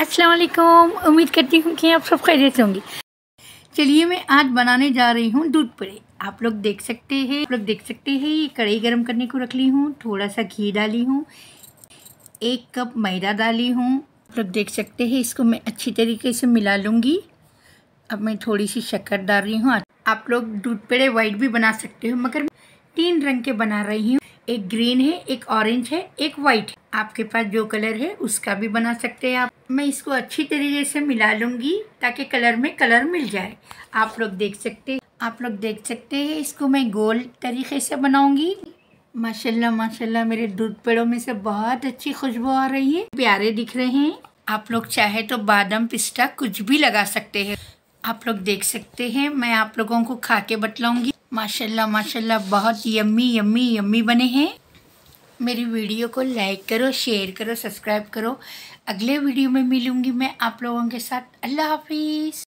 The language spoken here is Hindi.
अस्सलाम वालेकुम उम्मीद करती हूँ कि आप सब खैरियत से होंगी चलिए मैं आज बनाने जा रही हूँ दूध पड़े आप लोग देख सकते हैं आप लोग देख सकते हैं ये कढ़ाई गर्म करने को रख ली हूँ थोड़ा सा घी डाली हूँ एक कप मैदा डाली हूँ आप लोग देख सकते हैं इसको मैं अच्छी तरीके से मिला लूँगी अब मैं थोड़ी सी शक्कर डाल रही हूँ आप लोग दूध पेड़े वाइट भी बना सकते हो मगर तीन रंग के बना रही हूँ एक ग्रीन है एक ऑरेंज है एक व्हाइट है आपके पास जो कलर है उसका भी बना सकते हैं आप मैं इसको अच्छी तरीके से मिला लूँगी ताकि कलर में कलर मिल जाए आप लोग देख सकते हैं आप लोग देख सकते हैं इसको मैं गोल तरीके से बनाऊँगी माशाल्लाह माशाल्लाह मेरे दूध पेड़ों में से बहुत अच्छी खुशबू आ रही है प्यारे दिख रहे हैं आप लोग चाहे तो बादाम पिस्ता कुछ भी लगा सकते हैं आप लोग देख सकते हैं मैं आप लोगों को खा के बतलाऊँगी माशाल्लाह माशाल्लाह बहुत यम्मी यम्मी यम्मी बने हैं मेरी वीडियो को लाइक करो शेयर करो सब्सक्राइब करो अगले वीडियो में मिलूँगी मैं आप लोगों के साथ अल्लाह हाफिज़